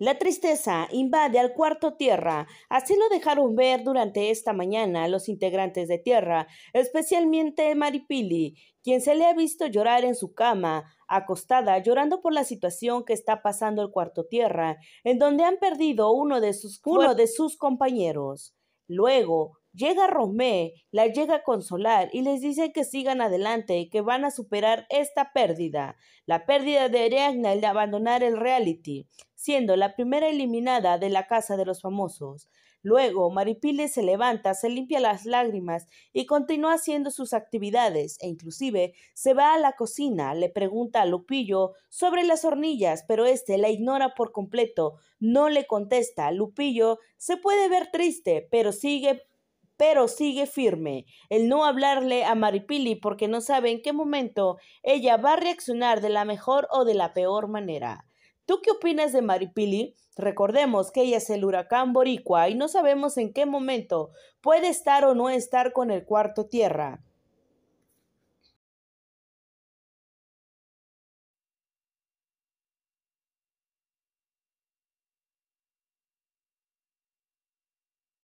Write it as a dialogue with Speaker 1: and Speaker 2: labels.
Speaker 1: La tristeza invade al cuarto Tierra, así lo dejaron ver durante esta mañana los integrantes de Tierra, especialmente Maripili, quien se le ha visto llorar en su cama, acostada, llorando por la situación que está pasando el cuarto Tierra, en donde han perdido uno de sus, uno de sus compañeros. Luego, Llega Romé, la llega a consolar y les dice que sigan adelante, y que van a superar esta pérdida, la pérdida de el de abandonar el reality, siendo la primera eliminada de la casa de los famosos. Luego, Maripile se levanta, se limpia las lágrimas y continúa haciendo sus actividades e inclusive se va a la cocina, le pregunta a Lupillo sobre las hornillas, pero este la ignora por completo, no le contesta. Lupillo se puede ver triste, pero sigue pero sigue firme. El no hablarle a Maripili porque no sabe en qué momento ella va a reaccionar de la mejor o de la peor manera. ¿Tú qué opinas de Maripili? Recordemos que ella es el huracán boricua y no sabemos en qué momento puede estar o no estar con el cuarto tierra.